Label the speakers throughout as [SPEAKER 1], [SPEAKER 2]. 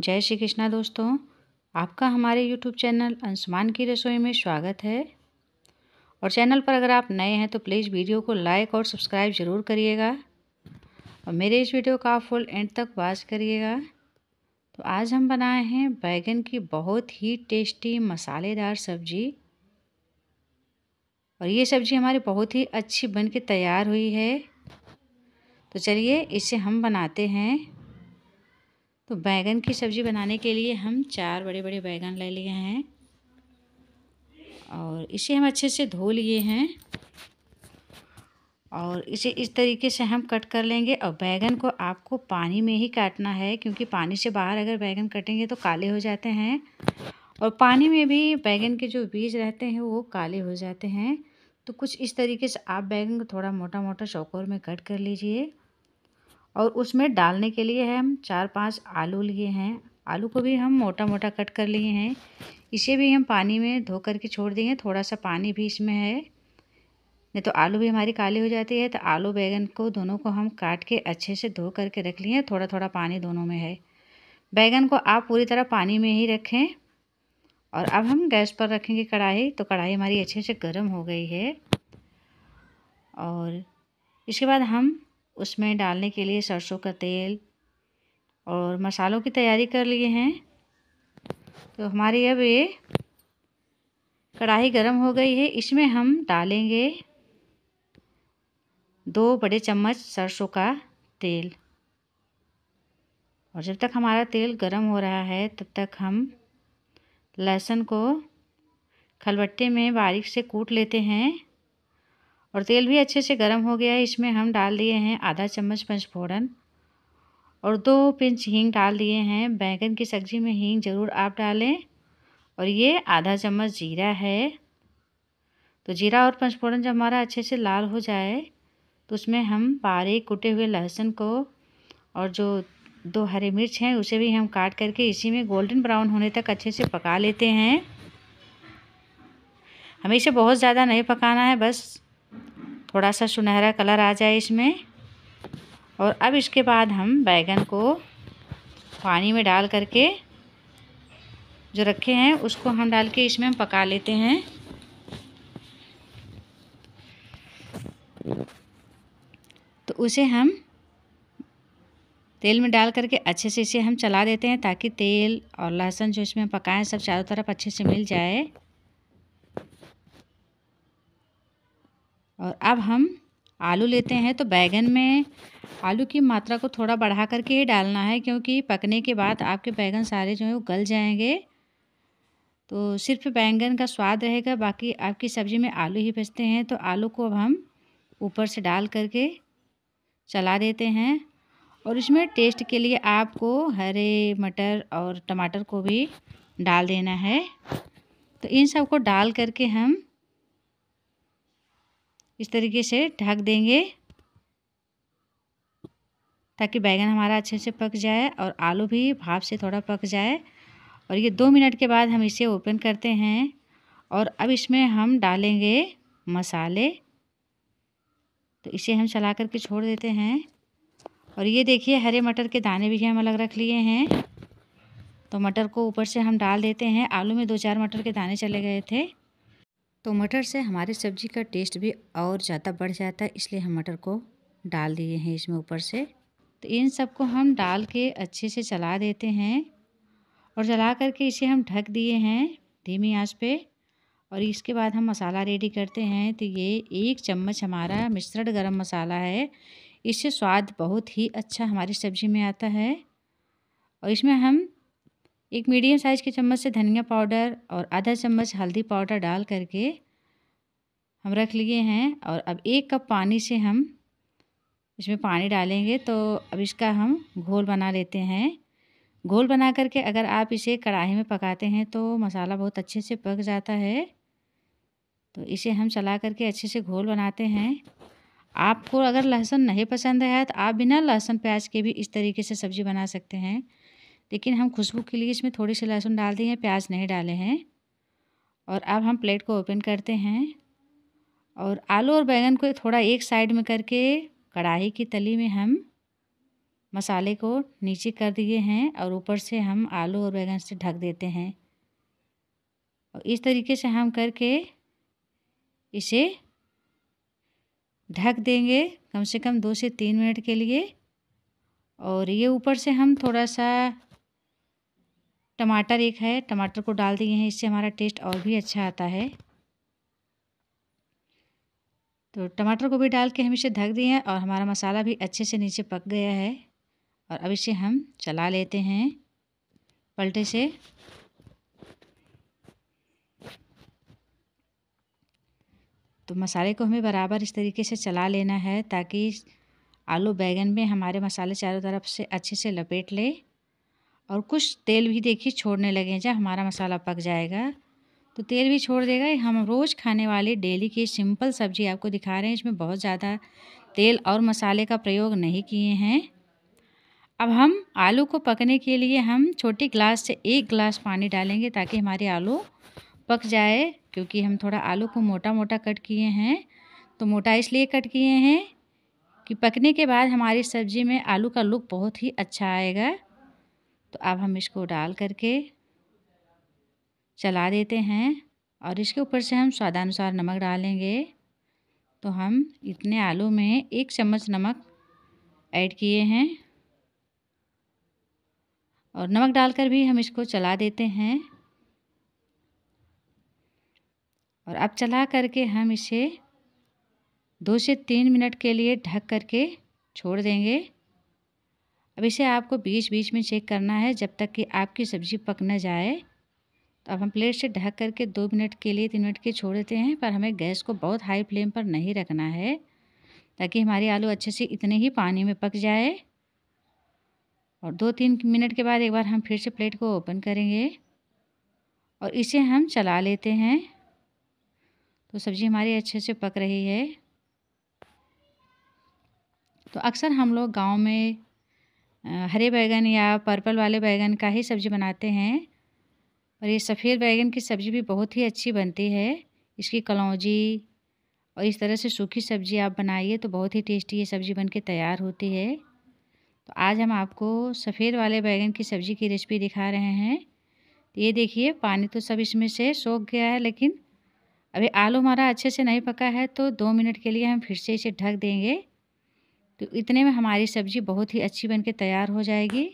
[SPEAKER 1] जय श्री कृष्णा दोस्तों आपका हमारे यूट्यूब चैनल अंशुमान की रसोई में स्वागत है और चैनल पर अगर आप नए हैं तो प्लीज़ वीडियो को लाइक और सब्सक्राइब ज़रूर करिएगा और मेरे इस वीडियो का आप फुल एंड तक वाच करिएगा तो आज हम बनाए हैं बैगन की बहुत ही टेस्टी मसालेदार सब्जी और ये सब्ज़ी हमारी बहुत ही अच्छी बन के तैयार हुई है तो चलिए इसे हम बनाते हैं तो बैंगन की सब्ज़ी बनाने के लिए हम चार बड़े बड़े बैंगन ले लिए हैं और इसे हम अच्छे से धो लिए हैं और इसे इस तरीके से हम कट कर लेंगे और बैगन को आपको पानी में ही काटना है क्योंकि पानी से बाहर अगर बैगन कटेंगे तो काले हो जाते हैं और पानी में भी बैंगन के जो बीज रहते हैं वो काले हो जाते हैं तो कुछ इस तरीके से आप बैगन को थोड़ा मोटा मोटा चौकोर में कट कर लीजिए और उसमें डालने के लिए हम चार पांच आलू लिए हैं आलू को भी हम मोटा मोटा कट कर लिए हैं इसे भी हम पानी में धो कर के छोड़ देंगे थोड़ा सा पानी भी इसमें है नहीं तो आलू भी हमारी काली हो जाती है तो आलू बैगन को दोनों को हम काट के अच्छे से धो करके रख लिए थोड़ा थोड़ा पानी दोनों में है बैगन को आप पूरी तरह पानी में ही रखें और अब हम गैस पर रखेंगे कढ़ाई तो कढ़ाई हमारी अच्छे से गर्म हो गई है और इसके बाद हम उसमें डालने के लिए सरसों का तेल और मसालों की तैयारी कर लिए हैं तो हमारी अब ये कढ़ाई गर्म हो गई है इसमें हम डालेंगे दो बड़े चम्मच सरसों का तेल और जब तक हमारा तेल गरम हो रहा है तब तक हम लहसुन को खलबट्टे में बारीक से कूट लेते हैं और तेल भी अच्छे से गर्म हो गया है इसमें हम डाल दिए हैं आधा चम्मच पंचफोड़न और दो पिंच हींग डाल दिए हैं बैंगन की सब्ज़ी में हींग ज़रूर आप डालें और ये आधा चम्मच जीरा है तो जीरा और पंचफोड़न जब हमारा अच्छे से लाल हो जाए तो उसमें हम बारीक कुटे हुए लहसुन को और जो दो हरी मिर्च हैं उसे भी हम काट करके इसी में गोल्डन ब्राउन होने तक अच्छे से पका लेते हैं हमें इसे बहुत ज़्यादा नहीं पकाना है बस थोड़ा सा सुनहरा कलर आ जाए इसमें और अब इसके बाद हम बैगन को पानी में डाल करके जो रखे हैं उसको हम डाल के इसमें पका लेते हैं तो उसे हम तेल में डाल करके अच्छे से इसे हम चला देते हैं ताकि तेल और लहसुन जो इसमें पकाएं सब चारों तरफ अच्छे से मिल जाए और अब हम आलू लेते हैं तो बैगन में आलू की मात्रा को थोड़ा बढ़ा करके ही डालना है क्योंकि पकने के बाद आपके बैगन सारे जो है वो गल जाएंगे तो सिर्फ बैंगन का स्वाद रहेगा बाकी आपकी सब्ज़ी में आलू ही बचते हैं तो आलू को अब हम ऊपर से डाल करके चला देते हैं और इसमें टेस्ट के लिए आपको हरे मटर और टमाटर को भी डाल देना है तो इन सब को डाल करके हम इस तरीके से ढक देंगे ताकि बैगन हमारा अच्छे से पक जाए और आलू भी भाप से थोड़ा पक जाए और ये दो मिनट के बाद हम इसे ओपन करते हैं और अब इसमें हम डालेंगे मसाले तो इसे हम चला करके छोड़ देते हैं और ये देखिए हरे मटर के दाने भी हम अलग रख लिए हैं तो मटर को ऊपर से हम डाल देते हैं आलू में दो चार मटर के दाने चले गए थे तो मटर से हमारे सब्ज़ी का टेस्ट भी और ज़्यादा बढ़ जाता है इसलिए हम मटर को डाल दिए हैं इसमें ऊपर से तो इन सबको हम डाल के अच्छे से चला देते हैं और चला करके इसे हम ढक दिए हैं धीमी आंच पे और इसके बाद हम मसाला रेडी करते हैं तो ये एक चम्मच हमारा मिश्रण गरम मसाला है इससे स्वाद बहुत ही अच्छा हमारी सब्ज़ी में आता है और इसमें हम एक मीडियम साइज़ के चम्मच से धनिया पाउडर और आधा चम्मच हल्दी पाउडर डाल करके हम रख लिए हैं और अब एक कप पानी से हम इसमें पानी डालेंगे तो अब इसका हम घोल बना लेते हैं घोल बना करके अगर आप इसे कढ़ाई में पकाते हैं तो मसाला बहुत अच्छे से पक जाता है तो इसे हम चला करके अच्छे से घोल बनाते हैं आपको अगर लहसुन नहीं पसंद है तो आप बिना लहसुन प्याज के भी इस तरीके से सब्ज़ी बना सकते हैं लेकिन हम खुशबू के लिए इसमें थोड़ी सी लहसुन डाल दिए हैं प्याज नहीं डाले हैं और अब हम प्लेट को ओपन करते हैं और आलू और बैंगन को थोड़ा एक साइड में करके कढ़ाई की तली में हम मसाले को नीचे कर दिए हैं और ऊपर से हम आलू और बैंगन से ढक देते हैं और इस तरीके से हम करके इसे ढक देंगे कम से कम दो से तीन मिनट के लिए और ये ऊपर से हम थोड़ा सा टमाटर एक है टमाटर को डाल दिए हैं इससे हमारा टेस्ट और भी अच्छा आता है तो टमाटर को भी डाल के हम इसे ढक दिए हैं और हमारा मसाला भी अच्छे से नीचे पक गया है और अब इसे हम चला लेते हैं पलटे से तो मसाले को हमें बराबर इस तरीके से चला लेना है ताकि आलू बैगन में हमारे मसाले चारों तरफ से अच्छे से लपेट ले और कुछ तेल भी देखिए छोड़ने लगे जब हमारा मसाला पक जाएगा तो तेल भी छोड़ देगा हम रोज़ खाने वाले डेली की सिंपल सब्जी आपको दिखा रहे हैं इसमें बहुत ज़्यादा तेल और मसाले का प्रयोग नहीं किए हैं अब हम आलू को पकने के लिए हम छोटे ग्लास से एक ग्लास पानी डालेंगे ताकि हमारे आलू पक जाए क्योंकि हम थोड़ा आलू को मोटा मोटा कट किए हैं तो मोटा इसलिए कट किए हैं कि पकने के बाद हमारी सब्ज़ी में आलू का लुक बहुत ही अच्छा आएगा तो अब हम इसको डाल करके चला देते हैं और इसके ऊपर से हम स्वादानुसार नमक डालेंगे तो हम इतने आलू में एक चम्मच नमक ऐड किए हैं और नमक डालकर भी हम इसको चला देते हैं और अब चला करके हम इसे दो से तीन मिनट के लिए ढक करके छोड़ देंगे अब इसे आपको बीच बीच में चेक करना है जब तक कि आपकी सब्ज़ी पक न जाए तो अब हम प्लेट से ढक करके दो मिनट के लिए तीन मिनट के छोड़ देते हैं पर हमें गैस को बहुत हाई फ्लेम पर नहीं रखना है ताकि हमारे आलू अच्छे से इतने ही पानी में पक जाए और दो तीन मिनट के बाद एक बार हम फिर से प्लेट को ओपन करेंगे और इसे हम चला लेते हैं तो सब्ज़ी हमारी अच्छे से पक रही है तो अक्सर हम लोग गांव में हरे बैगन या पर्पल वाले बैगन का ही सब्ज़ी बनाते हैं और ये सफ़ेद बैगन की सब्ज़ी भी बहुत ही अच्छी बनती है इसकी कलौजी और इस तरह से सूखी सब्ज़ी आप बनाइए तो बहुत ही टेस्टी ये सब्ज़ी बनके तैयार होती है तो आज हम आपको सफ़ेद वाले बैगन की सब्ज़ी की रेसिपी दिखा रहे हैं तो ये देखिए पानी तो सब इसमें से सोख गया है लेकिन अभी आलू हमारा अच्छे से नहीं पका है तो दो मिनट के लिए हम फिर से इसे ढक देंगे तो इतने में हमारी सब्ज़ी बहुत ही अच्छी बनके तैयार हो जाएगी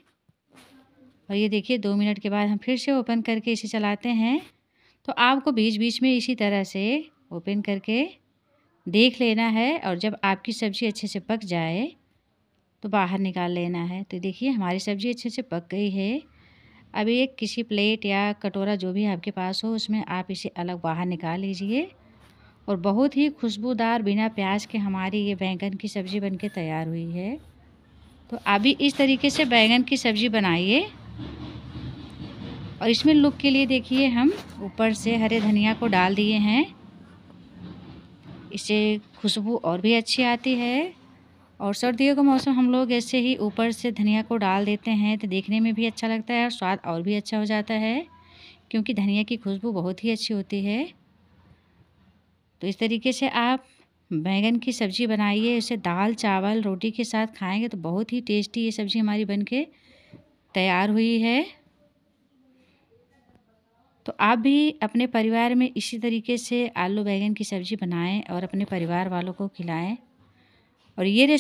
[SPEAKER 1] और ये देखिए दो मिनट के बाद हम फिर से ओपन करके इसे चलाते हैं तो आपको बीच बीच में इसी तरह से ओपन करके देख लेना है और जब आपकी सब्ज़ी अच्छे से पक जाए तो बाहर निकाल लेना है तो देखिए हमारी सब्ज़ी अच्छे से पक गई है अभी एक किसी प्लेट या कटोरा जो भी आपके पास हो उसमें आप इसे अलग बाहर निकाल लीजिए और बहुत ही खुशबूदार बिना प्याज के हमारी ये बैंगन की सब्ज़ी के तैयार हुई है तो अभी इस तरीके से बैंगन की सब्ज़ी बनाइए और इसमें लुक के लिए देखिए हम ऊपर से हरे धनिया को डाल दिए हैं इससे खुशबू और भी अच्छी आती है और सर्दियों का मौसम हम लोग ऐसे ही ऊपर से धनिया को डाल देते हैं तो देखने में भी अच्छा लगता है और स्वाद और भी अच्छा हो जाता है क्योंकि धनिया की खुशबू बहुत ही अच्छी होती है तो इस तरीके से आप बैंगन की सब्ज़ी बनाइए इसे दाल चावल रोटी के साथ खाएंगे तो बहुत ही टेस्टी ये सब्ज़ी हमारी बन के तैयार हुई है तो आप भी अपने परिवार में इसी तरीके से आलू बैंगन की सब्ज़ी बनाएं और अपने परिवार वालों को खिलाएं और ये रेसिपी